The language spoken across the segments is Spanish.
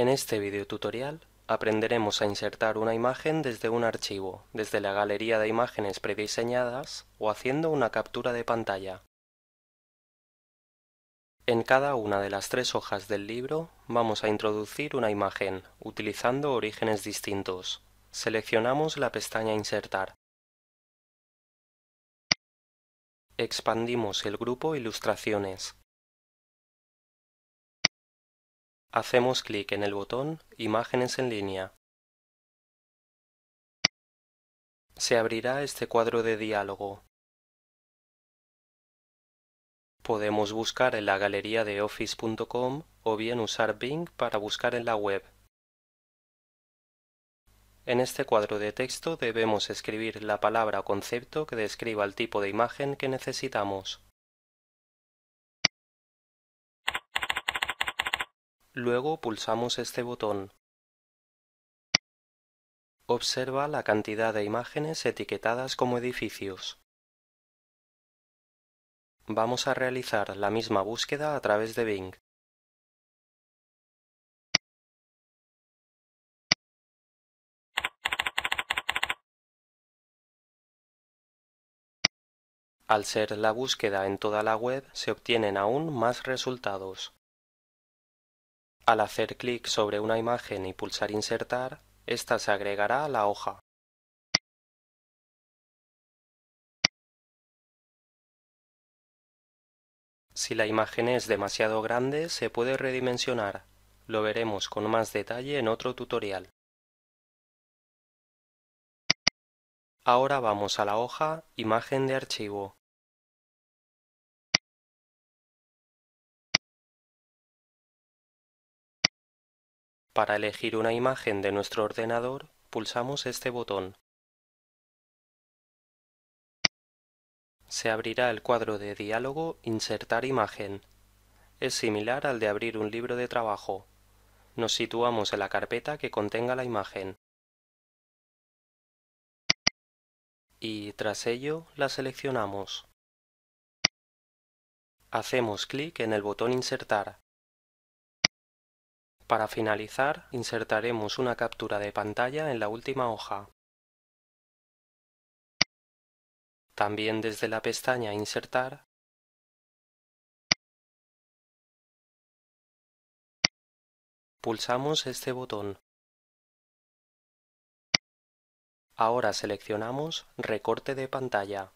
En este videotutorial aprenderemos a insertar una imagen desde un archivo, desde la galería de imágenes prediseñadas o haciendo una captura de pantalla. En cada una de las tres hojas del libro vamos a introducir una imagen, utilizando orígenes distintos. Seleccionamos la pestaña Insertar. Expandimos el grupo Ilustraciones Hacemos clic en el botón Imágenes en línea. Se abrirá este cuadro de diálogo. Podemos buscar en la galería de office.com o bien usar Bing para buscar en la web. En este cuadro de texto debemos escribir la palabra o concepto que describa el tipo de imagen que necesitamos. Luego pulsamos este botón. Observa la cantidad de imágenes etiquetadas como edificios. Vamos a realizar la misma búsqueda a través de Bing. Al ser la búsqueda en toda la web, se obtienen aún más resultados. Al hacer clic sobre una imagen y pulsar Insertar, esta se agregará a la hoja. Si la imagen es demasiado grande, se puede redimensionar. Lo veremos con más detalle en otro tutorial. Ahora vamos a la hoja Imagen de archivo. Para elegir una imagen de nuestro ordenador, pulsamos este botón. Se abrirá el cuadro de diálogo Insertar imagen. Es similar al de abrir un libro de trabajo. Nos situamos en la carpeta que contenga la imagen. Y tras ello la seleccionamos. Hacemos clic en el botón Insertar para finalizar, insertaremos una captura de pantalla en la última hoja. También desde la pestaña Insertar, pulsamos este botón. Ahora seleccionamos Recorte de pantalla.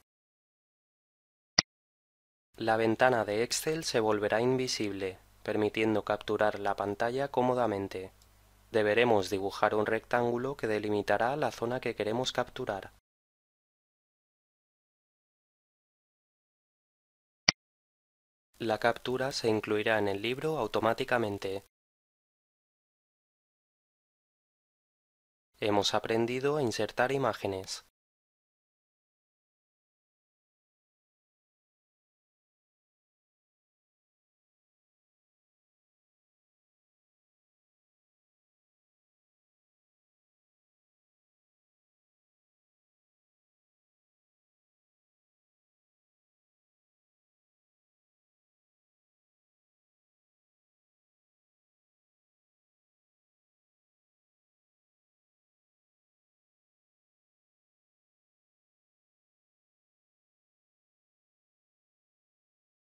La ventana de Excel se volverá invisible permitiendo capturar la pantalla cómodamente. Deberemos dibujar un rectángulo que delimitará la zona que queremos capturar. La captura se incluirá en el libro automáticamente. Hemos aprendido a insertar imágenes.